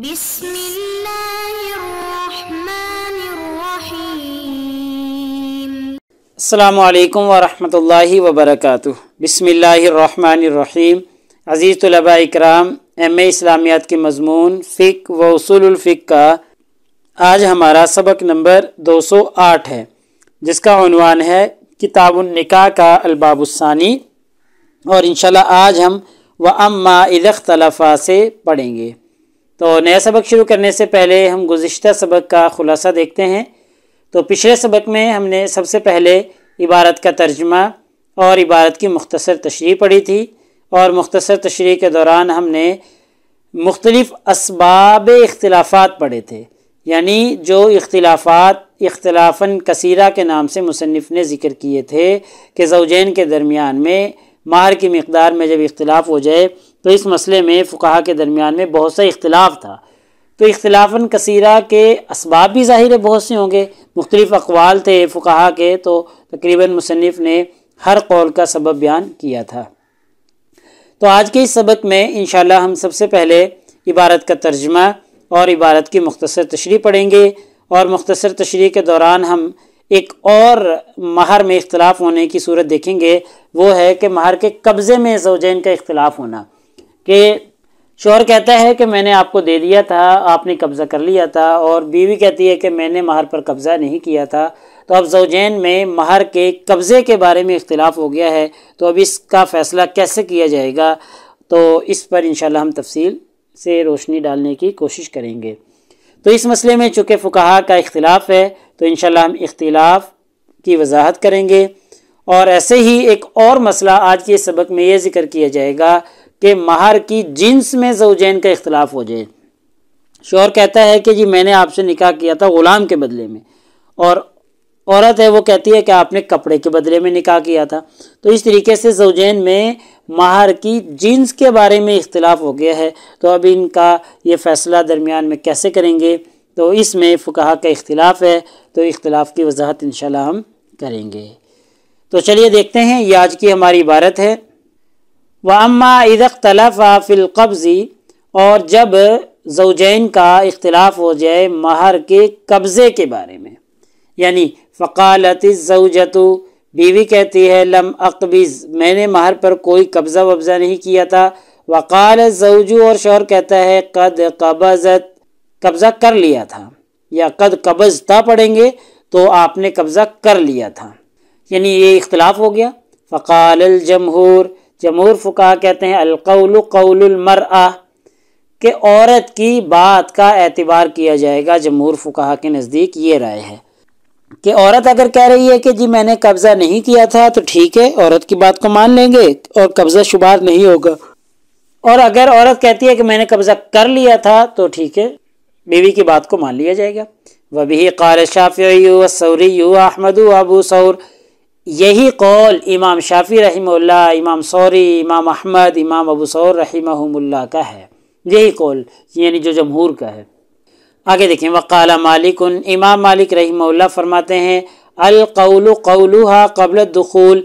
بسم الله الرحمن الرحيم अज़ीज़ तलबा इकराम M A इस्लामियात के मजमून फ़िक व उसूलफ़िक का आज हमारा सबक नंबर दो सौ आठ है जिसका उनवान है किताबुलनिका का अलबाबुसानी और इन आज हम व अम्मा इदख्तलफ़ा से पढ़ेंगे तो नया सबक शुरू करने से पहले हम गुज्त सबक का ख़ुलासा देखते हैं तो पिछले सबक में हमने सबसे पहले इबारत का तर्जमा और इबारत की मुख्तसर तशरी पढ़ी थी और मुख्तर तशरी के दौरान हमने मुख्तलफ इसबाब इख्लाफ़ा पढ़े थे यानी जो इख्लाफ़ा इख्लाफ़ा कसीरा के नाम से मुसनफ़ ने ज़िक्र किए थे कि जवजैन के दरमियान में माहर की मकदार में जब इख्लाफ हो जाए तो इस मसले में फ़ुका के दरमियान में बहुत सा इख्तलाफ था तो इख्तलाफन कसीरा के इसबाब भी ज़ाहिर बहुत से होंगे मुख्तलिफ़ अकवाल थे फ़ुका के तो तकरीबन मुसनफ़ ने हर कौल का सबब बयान किया था तो आज के इस सबक में इन हम सबसे पहले इबारत का तर्जमा और इबारत की मख्तसर तशरी पढ़ेंगे और मख्तसर तशरी के दौरान हम एक और महर में इख्तलाफ होने की सूरत देखेंगे वो है कि महर के कब्ज़े में जोजैन का इख्तलाफ होना कि शोहर कहता है कि मैंने आपको दे दिया था आपने कब्ज़ा कर लिया था और बीवी कहती है कि मैंने महर पर कब्ज़ा नहीं किया था तो अब जोजैन में महर के कब्ज़े के बारे में इख्तलाफ हो गया है तो अब इसका फ़ैसला कैसे किया जाएगा तो इस पर इन हम तफसील से रोशनी डालने की कोशिश करेंगे तो इस मसले में चूँकि फ़ुकाहा का इख्तलाफ है तो इन हम इख्तलाफ की वजाहत करेंगे और ऐसे ही एक और मसला आज के सबक में ये ज़िक्र किया जाएगा कि महर की जींस में जोजैन का इख्तलाफ हो जाए शोर कहता है कि जी मैंने आपसे निकाह किया था ग़ुलाम के बदले में और औरत है वो कहती है कि आपने कपड़े के बदले में निकाह किया था तो इस तरीके से जोजैन में माहर की जींस के बारे में इख्तलाफ हो गया है तो अब इनका ये फ़ैसला दरमियान में कैसे करेंगे तो इसमें फ़ुकाहा का इख्तलाफ है तो इख्तलाफ की वजाहत इन हम करेंगे तो चलिए देखते हैं ये आज की हमारी इबारत है वामा इदख्तलफ़ा फ़िलकब्ज़ी और जब जौजैन का इख्तलाफ हो जाए महर के कब्ज़े के बारे में यानी फ़कालत जवजतु बीवी कहती है लम अकबिज़ मैंने महर पर कोई कब्ज़ा वब्ज़ा नहीं किया था वकाल जवजू और शोर कहता है कद कबजत कब्ज़ा कर लिया था या कद कबजता पढ़ेंगे तो आपने कब्ज़ा कर लिया था यानी ये इख्तलाफ हो गया फ़काल जमूर फ़ुका कहते हैं अलकौल कौलमर के औरत की बात का एतबार किया जाएगा जमहूर फ़ुका के नज़दीक ये राय है कि औरत अगर कह रही है कि जी मैंने कब्ज़ा नहीं किया था तो ठीक है औरत की बात को मान लेंगे और कब्ज़ा शुभार नहीं होगा और अगर औरत कहती है कि मैंने कब्ज़ा कर लिया था तो ठीक है बीवी की बात को मान लिया जाएगा वबी कार शाफ़ी सौरी अहमद अबू सौर यही कौल इमाम शाफी रहीमल्ला इमाम सौरी इमाम अहमद इमाम अबू सौर रहीमहमुल्ला का है यही कौल यानी जो जमहूर का है आगे देखें वकाल मालिक उन इमाम मालिक रहीमल्ला फरमाते हैं अलकौल कौलूहा कबल दखूल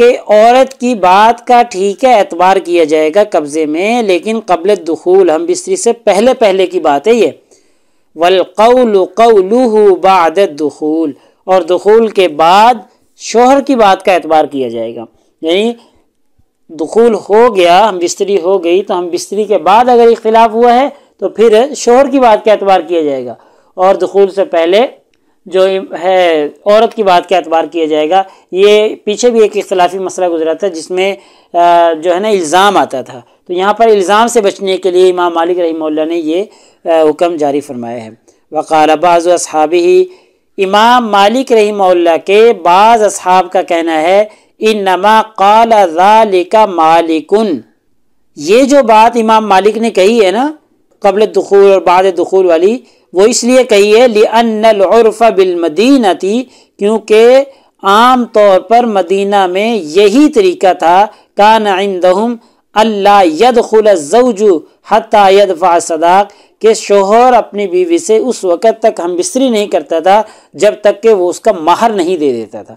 के औरत की बात का ठीक है एतबार किया जाएगा कब्ज़े में लेकिन कबल दखूल हम बिस्तरी से पहले पहले की बात है ये वलकौल कौलूह बाद दखूल और दखूल के बाद शोहर की बात का एतबार किया जाएगा यानी दखूल हो गया हम बिस्तरी हो गई तो हम बिस्तरी के बाद अगर इख्लाफ हुआ है तो फिर शोहर की बात का एतबार किया जाएगा और दखूल से पहले जो है औरत की बात का एतबार किया जाएगा ये पीछे भी एक इख्लाफी मसला गुजरा था जिसमें जो है ना इल्ज़ाम आता था तो यहाँ पर इल्ज़ाम से बचने के लिए इमाम मालिक रही ने ये हुक्म जारी फरमाया है वक़ाल बाज़ ही इमाम मालिक रही के बाज़ असहाब का कहना है इन नमा कला का मालिकन ये जो बात इमाम मालिक ने कही है ना कबल दखूल और बाद दखूल वाली वो इसलिए कही है बिलमदीना थी क्योंकि आम तौर पर मदीना में यही तरीका था कान दहम अल्लाह यद खुल जऊजू हत यद फ़ा सदाक कि शोहर अपनी बीवी से उस वक़्त तक हम बिस्तरी नहीं करता था जब तक कि वो उसका माहर नहीं दे देता था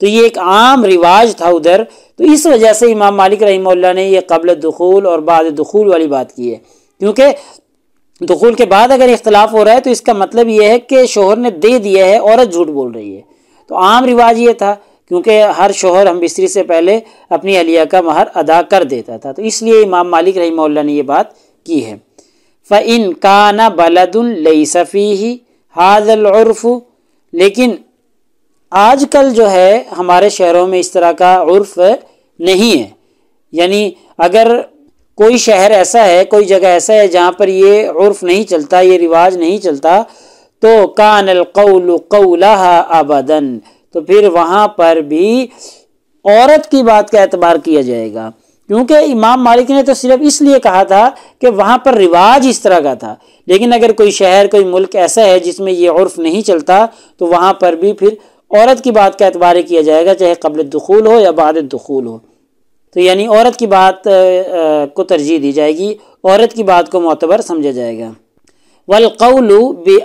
तो ये एक आम रिवाज था उधर तो इस वजह से इमाम मालिक रही ने यह कबल दखूल और बाद दखूल वाली बात की है क्योंकि दखूल के बाद अगर इख्तलाफ हो रहा है तो इसका मतलब यह है कि शोहर ने दे दिया है औरत झूठ बोल रही है तो आम रिवाज ये था क्योंकि हर शोहर हम बिस्तरी से पहले अपनी अलिया का महर अदा कर देता था तो इसलिए इमाम मालिक रही ने यह बात की है फ़ैन कान बलदुल लई सफ़ी हाजलर्फ़ लेकिन आजकल जो है हमारे शहरों में इस तरह का उर्फ नहीं है यानी अगर कोई शहर ऐसा है कोई जगह ऐसा है जहाँ पर ये उर्फ नहीं चलता ये रिवाज नहीं चलता तो कान कौल कौला आबादन तो फिर वहाँ पर भी औरत की बात का एतबार किया जाएगा क्योंकि इमाम मालिक ने तो सिर्फ इसलिए कहा था कि वहाँ पर रिवाज इस तरह का था लेकिन अगर कोई शहर कोई मुल्क ऐसा है जिसमें ये उर्फ नहीं चलता तो वहाँ पर भी फिर औरत की बात का एतबार किया जाएगा चाहे कबल दखूल हो या बाद दखूल हो तो यानी औरत की बात को तरजीह दी जाएगी औरत की बात को मोतबर समझा जाएगा वलकौलू बे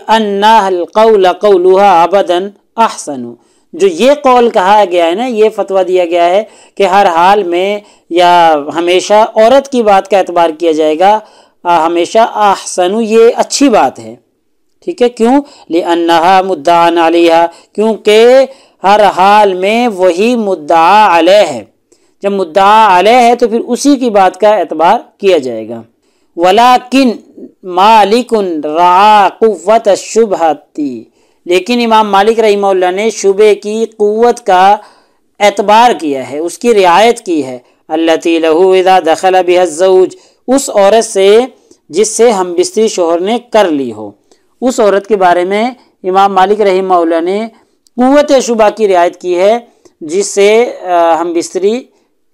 कौलूहा आबदन अहसन जो ये कौल कहा गया है ना ये फतवा दिया गया है कि हर हाल में या हमेशा औरत की बात का एतबार किया जाएगा आ, हमेशा आहसनु ये अच्छी बात है ठीक है क्यों ले अन्ना मुद्दा अलिहा क्योंकि हर हाल में वही मुद्दा अल है जब मुद्दा अल है तो फिर उसी की बात का एतबार किया जाएगा वलाकिन मालिकन रा कुत शुभ लेकिन इमाम मालिक रही ने शुबे की क़वत का एतबार किया है उसकी रियायत की है अल्लाह लहू दखल अबीज़ूज उस औरत से जिससे हम बिस्तरी शोहर ने कर ली हो उस औरत के बारे में इमाम मालिक रही ने क़वत शुबा की रियायत की है जिससे हम बिस्तरी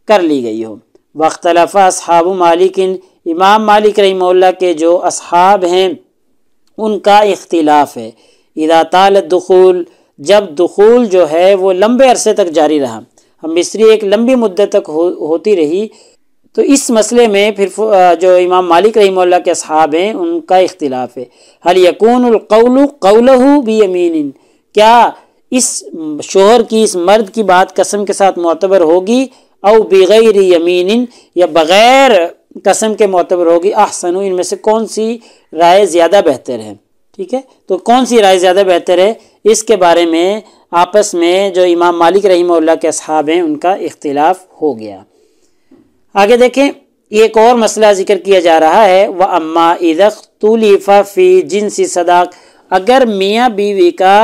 कर ली गई हो वख्तलफ़ा असहाब मालिकिन इमाम मालिक रही के जो अब हैं उनका इख्तिलाफ़ है इला ताल दखूल जब दखूल जो है वो लंबे अरसे तक जारी रहा हम मिस्री एक लंबी मुद्दत तक हो, होती रही तो इस मसले में फिर जो इमाम मालिक रही के असहाब हैं उनका इख्तिलाफ है हल यकूनकौल कौल भी यमीन क्या इस शोहर की इस मर्द की बात कसम के साथ मोतबर होगी और बग़ैर यमीन या बग़ैर कसम के मोतबर होगी आहसन इनमें से कौन सी राय ज़्यादा बेहतर है ठीक है तो कौन सी राय ज़्यादा बेहतर है इसके बारे में आपस में जो इमाम मालिक रही के असहाब हैं उनका इख्तिलाफ हो गया आगे देखें एक और मसला जिक्र किया जा रहा है वह अम्मा इदख तुलीफ़ा फ़ी जिनसी सदाक अगर मियाँ बीवी का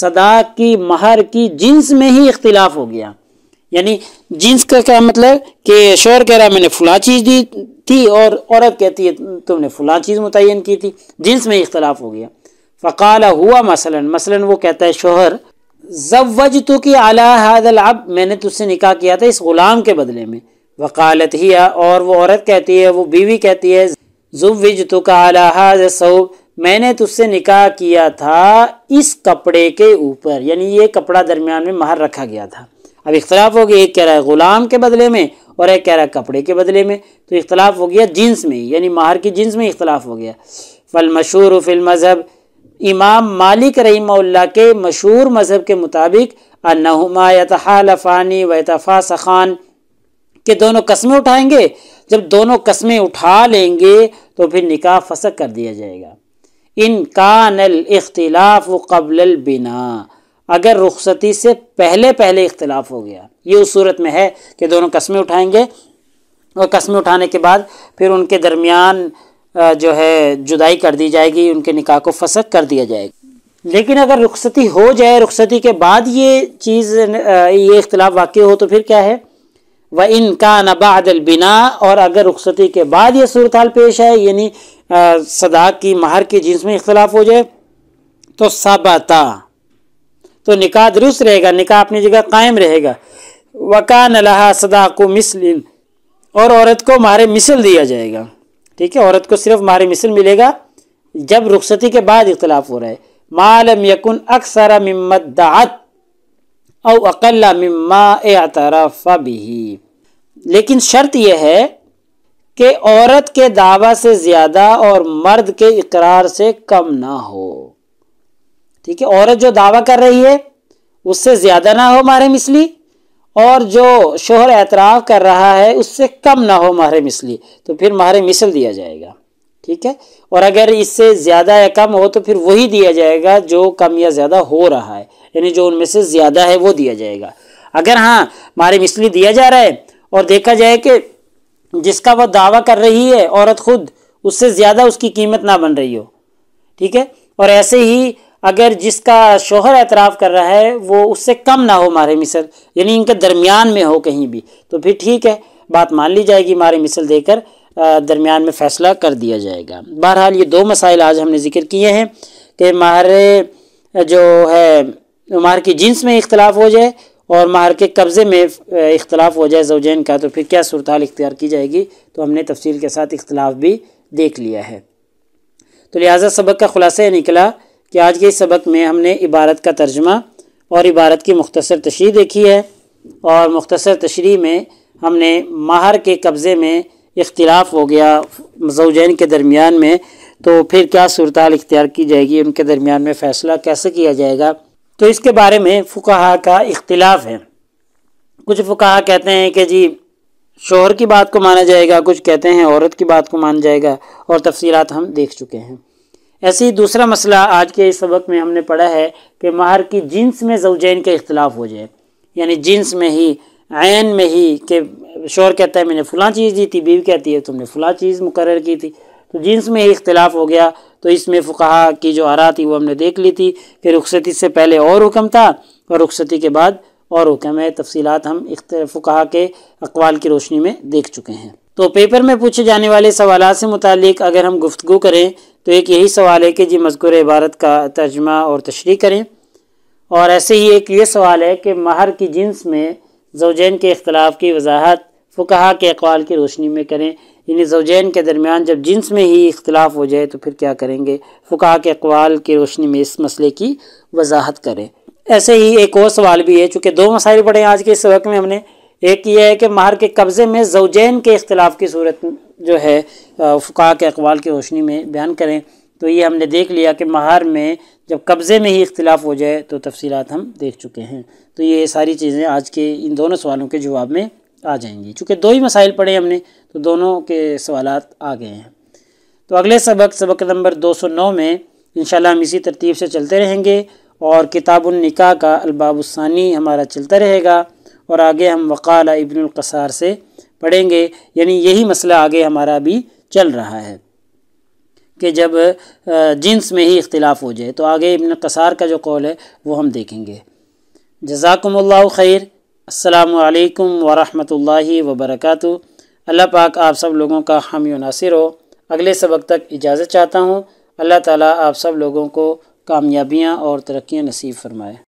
सदाक की महर की जिन्स में ही इख्तिलाफ हो गया यानी जींस का क्या मतलब कि शोर कह रहा है मैंने फलां चीज़ दी थी और औरत कहती है तुमने फला चीज़ मुतन की थी जींस में इख्तलाफ हो गया फ़काल हुआ मसला मसलन वो कहता है शोहर जवज तो कि आला हादल अब मैंने तुझसे निकाह किया था इस ग़ुलाम के बदले में वकालत ही है और वो औरत कहती है वो बीवी कहती है जुवज तो का अला हाद सऊब मैंने तुझसे निकाह किया था इस कपड़े के ऊपर यानी ये कपड़ा दरमियान में महर रखा गया था अब इख्तलाफ हो गया एक कह रहा है ग़ुलाम के बदले में और एक कह रहा है कपड़े के बदले में तो इख्तलाफ हो गया जिन्स में यानी माहर की जिन्स में इख्तलाफ हो गया फल मशहूर फिल मज़हब इमाम मालिक रहीमल्ला के मशहूर मज़हब के मुताबिक अनहुमा यतहालफ़ानी व तफ़ासखान के दोनों कस्में उठाएंगे जब दोनों कस्में उठा लेंगे तो फिर निकाह फसक कर दिया जाएगा इन कानल इख्तलाफ कबल बिना अगर रुखसती से पहले पहले इख्तलाफ हो गया ये उस सूरत में है कि दोनों कस्में उठाएंगे और कस्में उठाने के बाद फिर उनके दरमियान जो है जुदाई कर दी जाएगी उनके निकाह को फसक कर दिया जाएगा लेकिन अगर रुखसती हो जाए रुखसती के बाद ये चीज़ ये इख्तलाफ वाक़ हो तो फिर क्या है व इनका नबादल बिना और अगर रुखसती के बाद ये सूरत हाल पेश आए यानी सदा की माहर की जिन्स में इख्तलाफ हो जाए तो सबता तो निका दुरुस्त रहेगा निका अपनी जगह कायम रहेगा वक़ा अल्लाह सदा को मिसल और औरत को मारे मिसल दिया जाएगा ठीक है औरत को सिर्फ मारे मिसल मिलेगा जब रुखसती के बाद इख्तलाफ हो रहा है मालम यकुन अक्सर मम्मत दात और अकल्ला मम्मा एतरफ़ा भी लेकिन शर्त यह है कि औरत के दावा से ज़्यादा और मर्द के इकरार से कम ना हो ठीक है औरत जो दावा कर रही है उससे ज़्यादा ना हो मारे मिसली और जो शोहर एतराफ़ कर रहा है उससे कम ना हो माहरम मिसली तो फिर माहरम मिसल दिया जाएगा ठीक है और अगर इससे ज़्यादा या कम हो तो फिर वही दिया जाएगा जो कम या ज़्यादा हो रहा है यानी जो उनमें से ज़्यादा है वो दिया जाएगा अगर हाँ मारे मिसली दिया जा रहा है और देखा जाए कि जिसका वह दावा कर रही है औरत खुद उससे ज़्यादा उसकी कीमत ना बन रही हो ठीक है और ऐसे ही अगर जिसका शोहर एतराफ़ कर रहा है वो उससे कम ना हो मारे मिसल यानी इनके दरमियान में हो कहीं भी तो फिर ठीक है बात मान ली जाएगी मारे मिसल देकर दरमियान में फ़ैसला कर दिया जाएगा बहरहाल ये दो मसाइल आज हमने जिक्र किए हैं कि मारे जो है मार की जिन्स में इख्तलाफ हो जाए और माहर के कब्ज़े में इख्तलाफ हो जाए जोजैन का तो फिर क्या सूरत इख्तियार की जाएगी तो हमने तफसील के साथ इख्तलाफ भी देख लिया है तो लिहाजा सबक का ख़ुलासा निकला कि आज के इस सबक में हमने इबारत का तर्जमा और इबारत की मुख्तर तशरी देखी है और मुख्तर तशरी में हमने माहर के कब्ज़े में इख्तलाफ हो गया मजोजैन के दरमियान में तो फिर क्या सूरत इख्तियार की जाएगी उनके दरमियान में फ़ैसला कैसे किया जाएगा तो इसके बारे में फ़ुकाहा का इख्तलाफ है कुछ फ़ुकाहा कहते हैं कि जी शोहर की बात को माना जाएगा कुछ कहते हैं औरत की बात को माना जाएगा और तफसीत हम देख चुके हैं ऐसे ही दूसरा मसला आज के इस सबक में हमने पढ़ा है कि माहर की जींस में जवजैन का अख्तिलाफ़ हो जाए यानी जीन्स में ही आयन में ही के शोर कहता है मैंने फ़लाँ चीज़ दी थी बीवी कहती है तुमने फ़लाँ चीज़ मुकर की थी तो जींस में ही इख्तलाफ हो गया तो इसमें फ़ुकाहा की जो आरा थी वो हमने देख ली थी कि रुखसती से पहले और हुक्म था और रुखसती के बाद और हुक्म है तफसीत हम फ़ुकाहा के अकवाल की रोशनी में देख चुके हैं तो पेपर में पूछे जाने वाले सवाल से मुतक अगर हम गुफ्तु करें तो एक यही सवाल है कि जी मजकूर इबारत का तर्जमा और तशरी करें और ऐसे ही एक ये सवाल है कि महर की जिन्स में जोजैन के अख्तिलाफ़ की वजाहत फ़ुकहा के अकवाल की रोशनी में करें यानी जोजैन के दरमियान जब जिन्स में ही इख्तलाफ हो जाए तो फिर क्या करेंगे फ़ुकहा के अकवाल की रोशनी में इस मसले की वजाहत करें ऐसे ही एक और सवाल भी है चूँकि दो मसाइल पढ़े आज के इस वक्त में हमने एक ये है कि माहर के कब्ज़े में जवजैन के अख्तिलाफ़ की सूरत जो है फ़ुका के अकवाल की रोशनी में बयान करें तो ये हमने देख लिया कि महार में जब कब्ज़े में ही इख्तिलाफ हो जाए तो तफसीत हम देख चुके हैं तो ये सारी चीज़ें आज के इन दोनों सवालों के जवाब में आ जाएंगी चूँकि दो ही मसाइल पढ़े हमने तो दोनों के सवाल आ गए हैं तो अगले सबक सबक नंबर 209 में इन हम इसी तरतीब से चलते रहेंगे और किताबुलनिका का अलबाबुस्सानी हमारा चलता रहेगा और आगे हम वक़ाल इबनकसार से पढ़ेंगे यानी यही मसला आगे हमारा भी चल रहा है कि जब जिन्स में ही इख्तिलाफ हो जाए तो आगे इबन कसार का जो कौल है वो हम देखेंगे जजाकम्ला खैर असलकम वरहमत वबरक अल्लाह पाक आप सब लोगों का हामी नासिर हो अगले सबक तक इजाज़त चाहता हूँ अल्लाह ताला आप सब लोगों को कामयाबियाँ और तरक्याँ नसीब फरमाए